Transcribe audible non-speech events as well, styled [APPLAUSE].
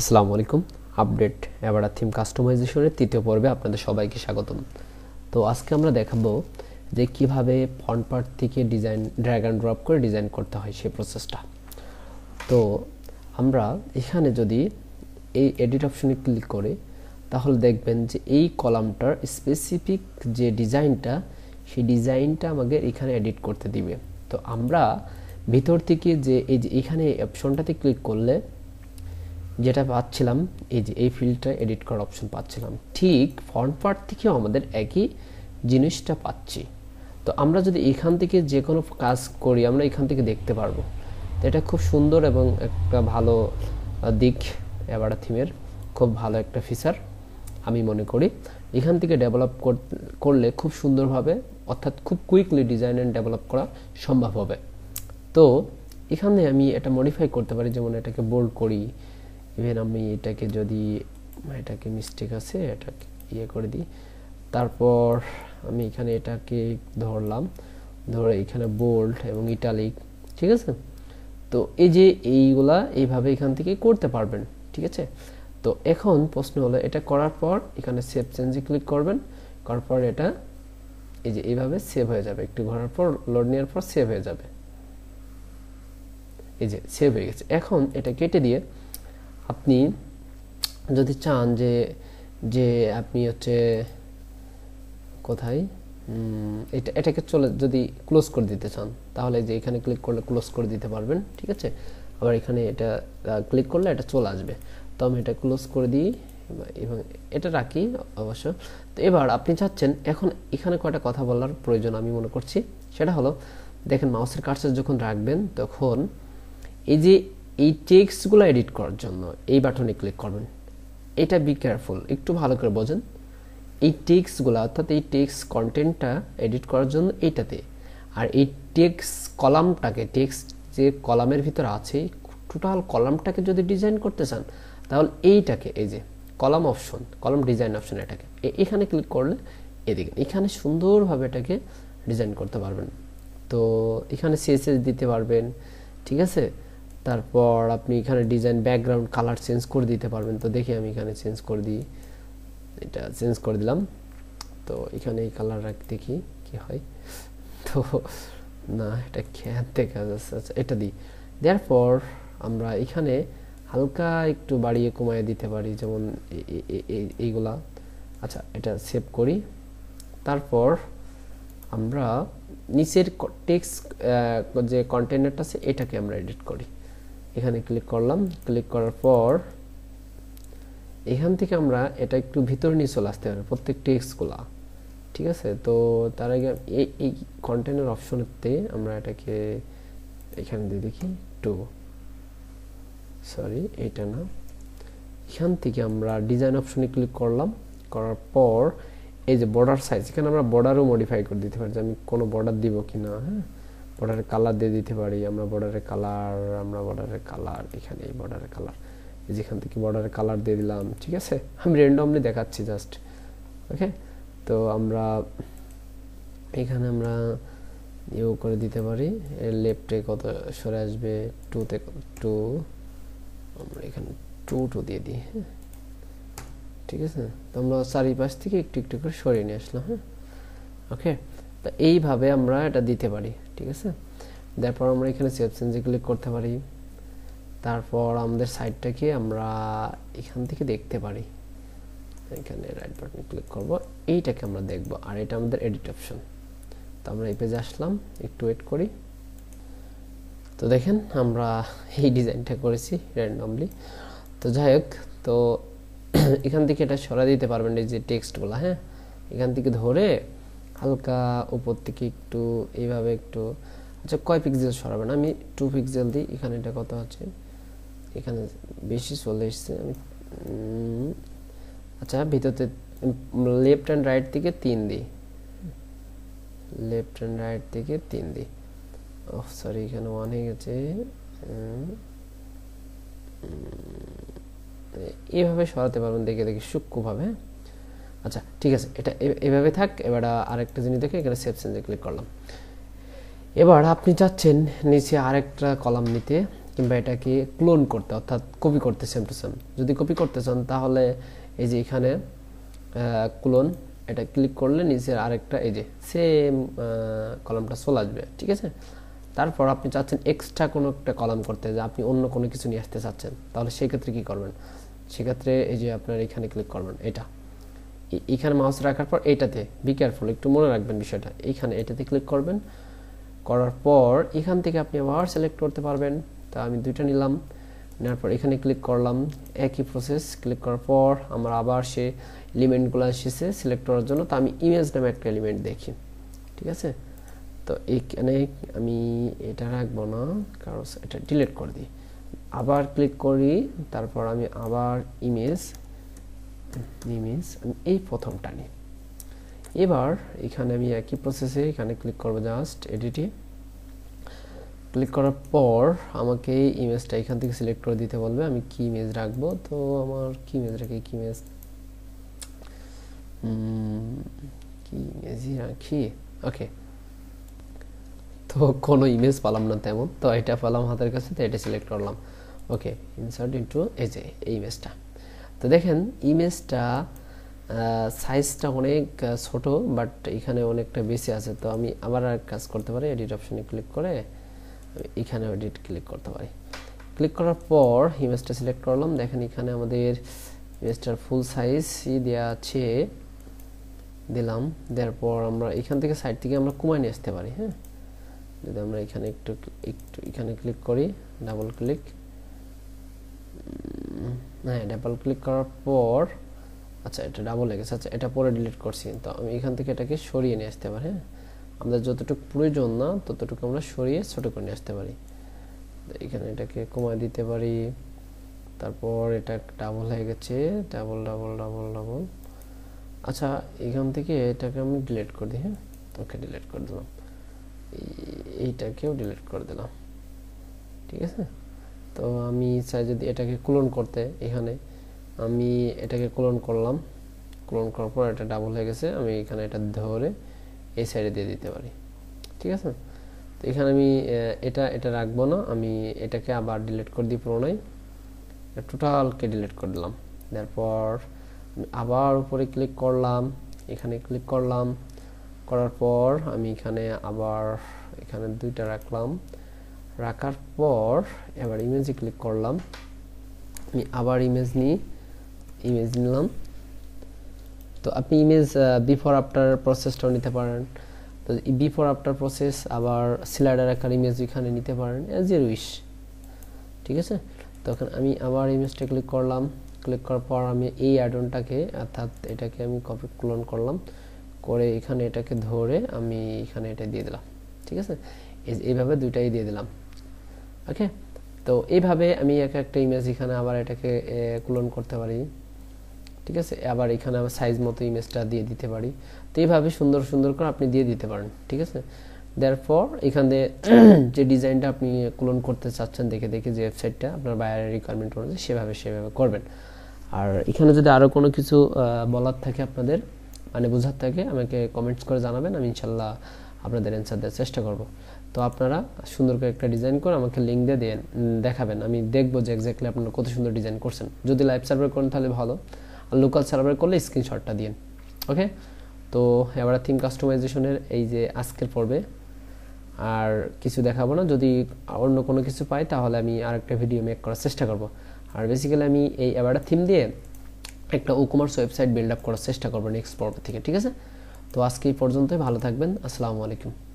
আসসালামু আলাইকুম update অ্যাভারা theme কাস্টমাইজেশনের তৃতীয় পর্বে আপনাদের সবাইকে স্বাগতম তো আজকে আমরা দেখাবো যে কিভাবে ফন্ট পার্ট থেকে ডিজাইন ড্র্যাগ অ্যান্ড ড্রপ করে ডিজাইন করতে হয় সেই প্রসেসটা তো আমরা এখানে যদি এই এডিট অপশনে ক্লিক করে তাহলে দেখবেন যে এই কলামটার স্পেসিফিক যে ডিজাইনটা সেই ডিজাইনটা আমাকে এখানে এডিট করতে দিবে তো আমরা ভিতর থেকে যে এই যে এখানে অপশনটাতে ক্লিক করলে যেটা পাচ্ছিলাম এই যে এই ফিল্ডটা এডিট করার অপশন পাচ্ছিলাম ঠিক ফন্ট পার্ট থেকেও আমাদের একই জিনিসটা পাচ্ছি তো আমরা যদি এখান থেকে যে কোনো কাজ করি আমরা এখান থেকে দেখতে পারবো তো এটা খুব সুন্দর এবং একটা ভালো দিক এবার থিমের খুব ভালো একটা ফিচার আমি মনে করি এখান থেকে ডেভেলপ করলে খুব সুন্দরভাবে অর্থাৎ খুব কুইকলি ডিজাইন অ্যান্ড ডেভেলপ করা সম্ভব হবে তো এখানে আমি এটা মডিফাই করতে পারি যেমন এটাকে বোল্ড করি ইভেন আমি এটাকে যদি এটাকে মিস্টেক আছে এটাকে ইয়ে করে দিই তারপর আমি এখানে এটাকে ধরলাম ধরে এখানে বোল্ড এবং ইটালিক ঠিক আছে তো এই যে এইগুলা এইভাবে এখান থেকে করতে পারবেন ঠিক আছে তো এখন প্রশ্ন হলো এটা করার পর এখানে সেভ চেঞ্জে ক্লিক করবেন করার পর এটা এই যে এইভাবে সেভ হয়ে যাবে একটু ঘোরার পর লোড নেওয়ার পর সেভ হয়ে যাবে এই যে সেভ হয়ে গেছে এখন এটা কেটে দিয়ে আপনি যদি চান যে যে আপনি হচ্ছে কোথায় এটা এটাকে চলে যদি ক্লোজ করে দিতে চান তাহলে যে এখানে ক্লিক করলে ক্লোজ করে দিতে পারবেন ঠিক আছে আবার এখানে এটা ক্লিক করলে এটা চলে আসবে তো আমি এটা ক্লোজ করে দিই এবং এটা রাখি অবশ্য তো এবার আপনি চাচ্ছেন এখন এখানে কয়টা কথা বলার প্রয়োজন আমি মনে করছি সেটা হলো দেখেন মাউসের কার্সার যখন রাখবেন তখন এই যে এই টেক্সটগুলো এডিট করার জন্য এই বাটনে ক্লিক করবেন এটা বি কেয়ারফুল একটু ভালো করে বোঝেন এই টেক্সটগুলো অর্থাৎ এই টেক্সট কন্টেন্টটা এডিট করার জন্য এইটাতে আর এই টেক্স কলামটাকে টেক্সট যে কলামের ভিতরে আছে টোটাল কলামটাকে যদি ডিজাইন করতে চান তাহলে এইটাকে এই যে column option column design option এটাকে এখানে ক্লিক করলে এদিকে এখানে সুন্দরভাবে এটাকে ডিজাইন করতে পারবেন তো এখানে সিএসএস দিতে পারবেন ঠিক আছে তারপর আপনি এখানে ডিজাইন ব্যাকগ্রাউন্ড কালার চেঞ্জ করে দিতে পারবেন তো দেখি আমি এখানে চেঞ্জ করে দিই এটা চেঞ্জ করে দিলাম তো এখানে এই কালার রাখ দেখি কি হয় তো না এটা খেয়াল দেখা যাচ্ছে আচ্ছা এটা দিই দেওয়ার পর আমরা এখানে হালকা একটু বাড়িয়ে কমায় দিতে পারি যেমন এইগুলা আচ্ছা এটা সেভ করি তারপর আমরা নিচের টেক্সট যে কন্টেনারটা আছে এটাকে আমরা এডিট করি এখানে ক্লিক করলাম ক্লিক করার পর এখান থেকে আমরা এটা একটু ভিতর নিয়ে চলে আসতে পারি প্রত্যেকটি এক্সগুলা ঠিক আছে তো তার আগে এই এই কন্টেন্টের অপশনেতে আমরা এটাকে এখানে দিয়ে দেখি টু সরি এটা না এখান থেকে আমরা ডিজাইন অপশনে ক্লিক করলাম করার পর এই যে বর্ডার সাইজ এখানে আমরা বর্ডারও মডিফাই করে দিতে পারি যে আমি কোনো বর্ডার দিব কি না হ্যাঁ বর্ডারের কালার দিয়ে দিতে পারি আমরা বর্ডারের কালার আমরা বর্ডারের কালার এখানে এই বর্ডারের কালার যেখান থেকে বর্ডারের কালার দিয়ে দিলাম ঠিক আছে আমি র্যান্ডমলি দেখাচ্ছি জাস্ট ওকে তো আমরা এখানে আমরা ইউ করে দিতে পারি এর লেফটে কত সরে আসবে টুতে টু আমরা এখানে টু টু দিয়ে দিই হ্যাঁ ঠিক আছে তো আমরা চারিপাশ থেকে একটু একটু করে সরিয়ে নিয়ে আসলাম হ্যাঁ ওকে তো এইভাবে আমরা এটা দিতে পারি ঠিক আছে তারপর আমরা এখানে সেভ চেঞ্জে ক্লিক করতে পারি তারপর আমাদের সাইটটাকে আমরা এখান থেকে দেখতে পারি এখানে রাইট বাটন ক্লিক করব এইটাকে আমরা দেখব আর এটা আমাদের এডিট অপশন তো আমরা এই পেজে আসলাম একটু ওয়েট করি তো দেখেন আমরা এই ডিজাইনটা করেছি র্যান্ডমলি তো যাই হোক তো [CLEARS THROAT] এখান থেকে এটা সরা দিতে পারবেন এই যে টেক্সটগুলো হ্যাঁ এখান থেকে ধরে হালকা উপর থেকে একটু এইভাবে একটু আচ্ছা কয় পিক্সেল সরাবেন আমি টু পিক্সেল দিই এখানে এটা কত আছে এখানে বেশি চলে এসছে আমি আচ্ছা ভিতরতে লেফট অ্যান্ড রাইট থেকে তিন দিই লেফট অ্যান্ড রাইট থেকে তিন দিই ও সরি এখানে ওয়ান হয়ে গেছে এভাবে সরাতে পারবেন দেখে দেখে সূক্ষ্মভাবে হ্যাঁ ঠিক আছে এটা এভাবে থাক এবার আরেকটা জিনিস দেখে এখানে সেভ চেঞ্জে ক্লিক করলাম এবার আপনি চাচ্ছেন নিচে আরেকটা কলাম নিতে কিংবা এটাকে ক্লোন করতে অর্থাৎ কপি করতে সেম টু সেম যদি কপি করতে চান তাহলে এই যে এখানে ক্লোন এটা ক্লিক করলে নিচের আরেকটা এই যে সেম কলামটা চলে আসবে ঠিক আছে তারপর আপনি চাচ্ছেন এক্সট্রা কোনো একটা কলাম করতে যে আপনি অন্য কোনো কিছু নিয়ে আসতে চাচ্ছেন তাহলে সেক্ষেত্রে কী করবেন সেক্ষেত্রে এই যে আপনার এখানে ক্লিক করবেন এটা এইখানে মাউস রাখার পর এটাতে বি কেয়ারফুল একটু মনে রাখবেন বিষয়টা এইখানে এটাতে ক্লিক করবেন করার পর এখান থেকে আপনি আবার সিলেক্ট করতে পারবেন তা আমি দুইটা নিলাম নেওয়ার পর এখানে ক্লিক করলাম একই প্রসেস ক্লিক করার পর আমার আবার সে এলিমেন্টগুলো এসেছে সিলেক্ট করার জন্য তো আমি ইমেজ নামে একটা এলিমেন্ট দেখি ঠিক আছে তো এখানে আমি এটা রাখবো না কারণ এটা ডিলিট করে দিই আবার ক্লিক করি তারপর আমি আবার ইমেজ মিনস এই প্রথমটা নিই এবার এখানে আমি একই প্রসেসে এখানে ক্লিক করবো জাস্ট এডিটি ক্লিক করার পর আমাকে ইমেজটা এখান থেকে সিলেক্ট করে দিতে বলবে আমি কি ইমেজ রাখবো তো আমার কি ইমেজ রাখি কি ইমেজ কি ইমেজই রাখি ওকে তো কোনো ইমেজ পালাম না তেমন তো এটা পালাম হাতের কাছে তো এটা সিলেক্ট করলাম ওকে ইনসার্ট ইন্টু এজে এই ইমেজটা তো দেখেন ইমেজটা সাইজটা অনেক ছোট বাট এখানে অনেকটা বেশি আছে তো আমি আবার আর কাজ করতে পারি এডিট অপশনে ক্লিক করে এখানে এডিট ক্লিক করতে পারি ক্লিক করার পর ইমেজটা সিলেক্ট করলাম দেখেন এখানে আমাদের ইমেজটার ফুল সাইজই দেওয়া আছে দিলাম দেওয়ার পর আমরা এখান থেকে সাইড থেকে আমরা কমায় নিয়ে আসতে পারি হ্যাঁ যদি আমরা এখানে একটু একটু এখানে ক্লিক করি ডাবল ক্লিক হ্যাঁ ডাবল ক্লিক করার পর আচ্ছা এটা ডাবল লেগেছে আচ্ছা এটা পরে ডিলিট করছি তো আমি এখান থেকে এটাকে সরিয়ে নিয়ে আসতে পারি হ্যাঁ আমাদের যতটুকু প্রয়োজন না ততটুকু আমরা সরিয়ে ছোটো করে নিয়ে আসতে পারি এখানে এটাকে কমায় দিতে পারি তারপর এটা ডাবল হয়ে গেছে ডাবল ডাবল ডাবল ডাবল আচ্ছা এখান থেকে এটাকে আমি ডিলিট করে দিই হ্যাঁ ওকে ডিলিট করে দিলাম এইটাকেও ডিলিট করে দিলাম ঠিক আছে তো আমি চাই যদি এটাকে কুলন করতে এখানে আমি এটাকে কুলন করলাম কুলন করার পর এটা ডাবল হয়ে গেছে আমি এখানে এটা ধরে এই সাইডে দিয়ে দিতে পারি ঠিক আছে তো এখানে আমি এটা এটা রাখবো না আমি এটাকে আবার ডিলিট করে দিই পুরোনাই টোটালকে ডিলিট করে দিলাম তারপর আবার উপরে ক্লিক করলাম এখানে ক্লিক করলাম করার পর আমি এখানে আবার এখানে দুইটা রাখলাম রাখার পর এবার ইমেজে ক্লিক করলাম আমি আবার ইমেজ নিই ইমেজ নিলাম তো আপনি ইমেজ বিফোর আফটার প্রসেসটাও নিতে পারেন তো বিফোর আফটার প্রসেস আবার স্লাইডার আকার ইমেজ ওইখানে নিতে পারেন অ্যাজ এর উইশ ঠিক আছে তখন আমি আবার ইমেজটা ক্লিক করলাম ক্লিক করার পর আমি এই অ্যাডনটাকে অর্থাৎ এটাকে আমি কপি ক্লোন করলাম করে এখানে এটাকে ধরে আমি এখানে এটা দিয়ে দিলাম ঠিক আছে এইভাবে দুইটাই দিয়ে দিলাম ওকে তো এইভাবে আমি এক একটা ইমেজ এখানে আবার এটাকে কুলন করতে পারি ঠিক আছে আবার এখানে আমার সাইজ মতো ইমেজটা দিয়ে দিতে পারি তো এইভাবে সুন্দর সুন্দর করে আপনি দিয়ে দিতে পারেন ঠিক আছে দেয়ারফর এখান দিয়ে [CLEARS THROAT] যে ডিজাইনটা আপনি কুলন করতে চাচ্ছেন দেখে দেখে যে ওয়েবসাইটটা আপনার বায়ারের রিকোয়ারমেন্ট অনুযায়ী সেভাবে সেভাবে করবেন আর এখানে যদি আরও কোনো কিছু বলার থাকে আপনাদের মানে বোঝার থাকে আমাকে কমেন্টস করে জানাবেন আমি ইনশাল্লাহ আপনাদের অ্যান্সার দেওয়ার চেষ্টা করবো তো আপনারা সুন্দর করে একটা ডিজাইন করে আমাকে লিঙ্ক দিয়ে দিয়ে দেখাবেন আমি দেখবো যে এক্স্যাক্টলি আপনারা কত সুন্দর ডিজাইন করছেন যদি লাইভ সার্ভার করেন তাহলে ভালো আর লোকাল সার্ভার করলে স্ক্রিনশটটা দিন ওকে তো এবার থিম কাস্টমাইজেশনের এই যে আজকের পর্বে আর কিছু দেখাবো না যদি অন্য কোনো কিছু পাই তাহলে আমি আর একটা ভিডিও মেক করার চেষ্টা করব আর বেসিক্যালি আমি এই অ্যাভারটা থিম দিয়ে একটা ও ওয়েবসাইট বিল্ড আপ করার চেষ্টা করবো নেক্সট পর্ব থেকে ঠিক আছে তো আজকে এই পর্যন্তই ভালো থাকবেন আসসালামু আলাইকুম